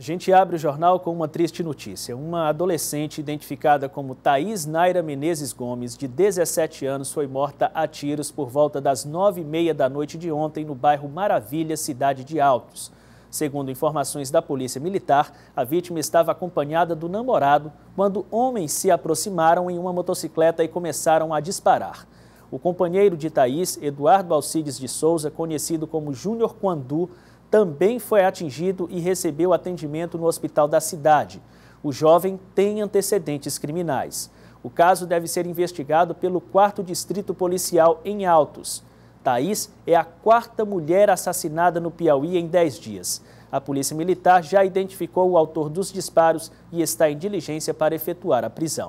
A gente abre o jornal com uma triste notícia. Uma adolescente identificada como Thaís Naira Menezes Gomes, de 17 anos, foi morta a tiros por volta das 9h30 da noite de ontem no bairro Maravilha, cidade de Altos. Segundo informações da Polícia Militar, a vítima estava acompanhada do namorado quando homens se aproximaram em uma motocicleta e começaram a disparar. O companheiro de Thaís, Eduardo Alcides de Souza, conhecido como Júnior Quandu, também foi atingido e recebeu atendimento no hospital da cidade. O jovem tem antecedentes criminais. O caso deve ser investigado pelo 4 Distrito Policial em Altos. Thaís é a quarta mulher assassinada no Piauí em 10 dias. A Polícia Militar já identificou o autor dos disparos e está em diligência para efetuar a prisão.